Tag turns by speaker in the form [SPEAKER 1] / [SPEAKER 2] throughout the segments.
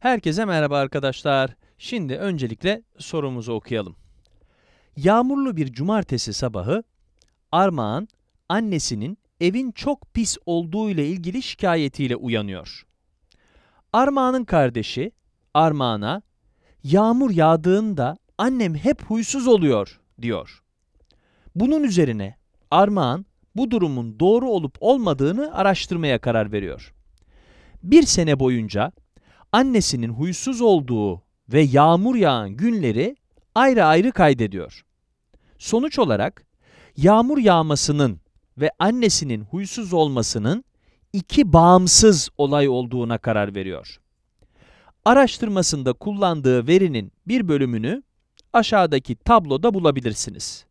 [SPEAKER 1] Herkese merhaba arkadaşlar. Şimdi öncelikle sorumuzu okuyalım. Yağmurlu bir cumartesi sabahı Armağan annesinin evin çok pis olduğu ile ilgili şikayetiyle uyanıyor. Armağan'ın kardeşi Armağan'a "Yağmur yağdığında annem hep huysuz oluyor." diyor. Bunun üzerine Armağan bu durumun doğru olup olmadığını araştırmaya karar veriyor. Bir sene boyunca annesinin huysuz olduğu ve yağmur yağan günleri ayrı ayrı kaydediyor. Sonuç olarak yağmur yağmasının ve annesinin huysuz olmasının iki bağımsız olay olduğuna karar veriyor. Araştırmasında kullandığı verinin bir bölümünü aşağıdaki tabloda bulabilirsiniz.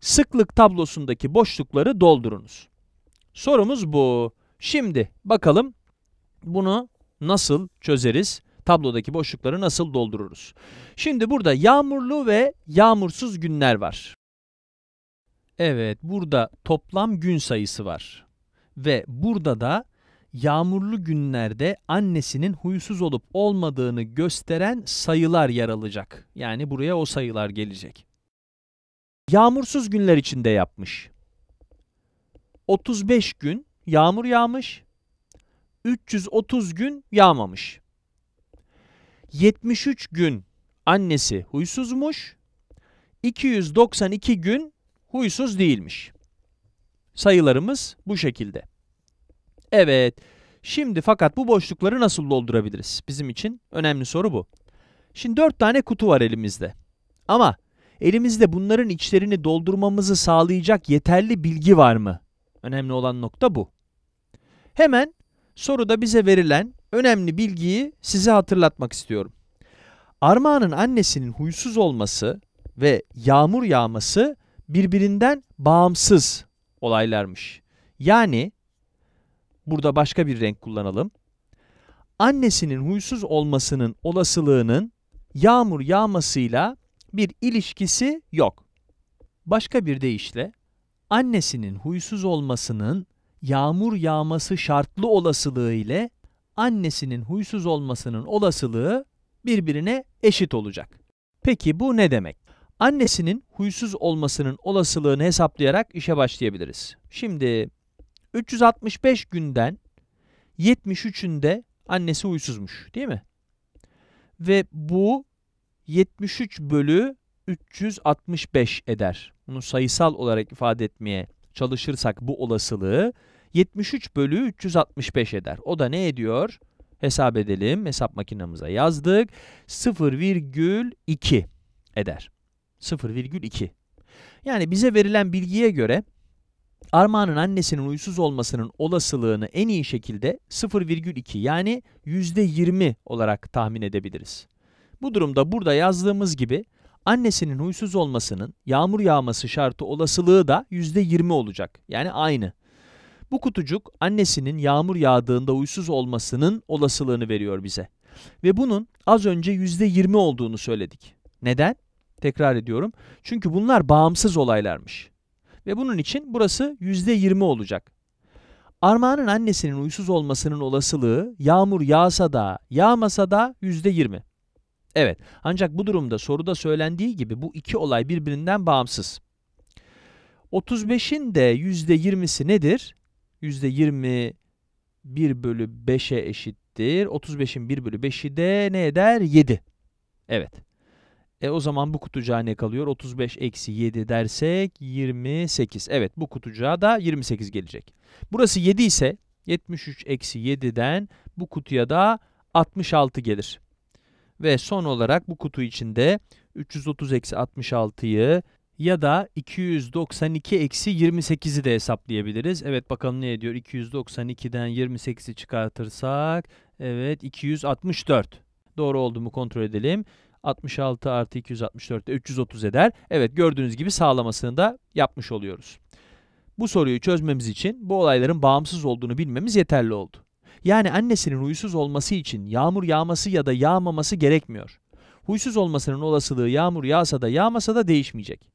[SPEAKER 1] Sıklık tablosundaki boşlukları doldurunuz. Sorumuz bu. Şimdi bakalım bunu nasıl çözeriz? Tablodaki boşlukları nasıl doldururuz? Şimdi burada yağmurlu ve yağmursuz günler var. Evet, burada toplam gün sayısı var. Ve burada da yağmurlu günlerde annesinin huysuz olup olmadığını gösteren sayılar yer alacak. Yani buraya o sayılar gelecek. Yağmursuz günler içinde yapmış. 35 gün yağmur yağmış 330 gün yağmamış. 73 gün annesi huysuzmuş. 292 gün huysuz değilmiş. Sayılarımız bu şekilde. Evet. Şimdi fakat bu boşlukları nasıl doldurabiliriz? Bizim için önemli soru bu. Şimdi 4 tane kutu var elimizde. Ama elimizde bunların içlerini doldurmamızı sağlayacak yeterli bilgi var mı? Önemli olan nokta bu. Hemen soruda bize verilen önemli bilgiyi size hatırlatmak istiyorum. Armağan'ın annesinin huysuz olması ve yağmur yağması birbirinden bağımsız olaylarmış. Yani burada başka bir renk kullanalım. Annesinin huysuz olmasının olasılığının yağmur yağmasıyla bir ilişkisi yok. Başka bir deyişle annesinin huysuz olmasının yağmur yağması şartlı olasılığı ile annesinin huysuz olmasının olasılığı birbirine eşit olacak. Peki bu ne demek? Annesinin huysuz olmasının olasılığını hesaplayarak işe başlayabiliriz. Şimdi 365 günden 73'ünde annesi huysuzmuş değil mi? Ve bu 73 bölü 365 eder. Bunu sayısal olarak ifade etmeye çalışırsak bu olasılığı 73 bölü 365 eder. O da ne ediyor? Hesap edelim. Hesap makinamıza yazdık. 0,2 eder. 0,2. Yani bize verilen bilgiye göre Armağan'ın annesinin uysuz olmasının olasılığını en iyi şekilde 0,2 yani %20 olarak tahmin edebiliriz. Bu durumda burada yazdığımız gibi Annesinin huysuz olmasının yağmur yağması şartı olasılığı da %20 olacak. Yani aynı. Bu kutucuk annesinin yağmur yağdığında huysuz olmasının olasılığını veriyor bize. Ve bunun az önce %20 olduğunu söyledik. Neden? Tekrar ediyorum. Çünkü bunlar bağımsız olaylarmış. Ve bunun için burası %20 olacak. Armağan'ın annesinin uysuz olmasının olasılığı yağmur yağsa da yağmasa da %20. Evet, ancak bu durumda soruda söylendiği gibi bu iki olay birbirinden bağımsız. 35'in de %20'si nedir? %20 1 bölü 5'e eşittir. 35'in 1 bölü 5'i de ne eder? 7. Evet. E o zaman bu kutucuğa ne kalıyor? 35 eksi 7 dersek 28. Evet bu kutucuğa da 28 gelecek. Burası 7 ise 73 eksi 7'den bu kutuya da 66 gelir. Ve son olarak bu kutu içinde 330-66'yı ya da 292 eksi 28'i de hesaplayabiliriz. Evet bakalım ne ediyor? 292'den 28'i çıkartırsak evet 264. Doğru olduğumu kontrol edelim. 66 artı 264 de 330 eder. Evet gördüğünüz gibi sağlamasını da yapmış oluyoruz. Bu soruyu çözmemiz için bu olayların bağımsız olduğunu bilmemiz yeterli oldu. Yani annesinin huysuz olması için yağmur yağması ya da yağmaması gerekmiyor. Huysuz olmasının olasılığı yağmur yağsa da yağmasa da değişmeyecek.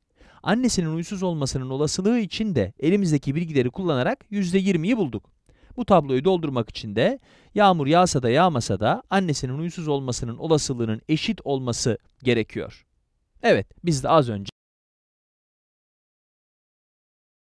[SPEAKER 1] Annesinin huysuz olmasının olasılığı için de elimizdeki bilgileri kullanarak %20'yi bulduk. Bu tabloyu doldurmak için de yağmur yağsa da yağmasa da annesinin huysuz olmasının olasılığının eşit olması gerekiyor. Evet, biz de az önce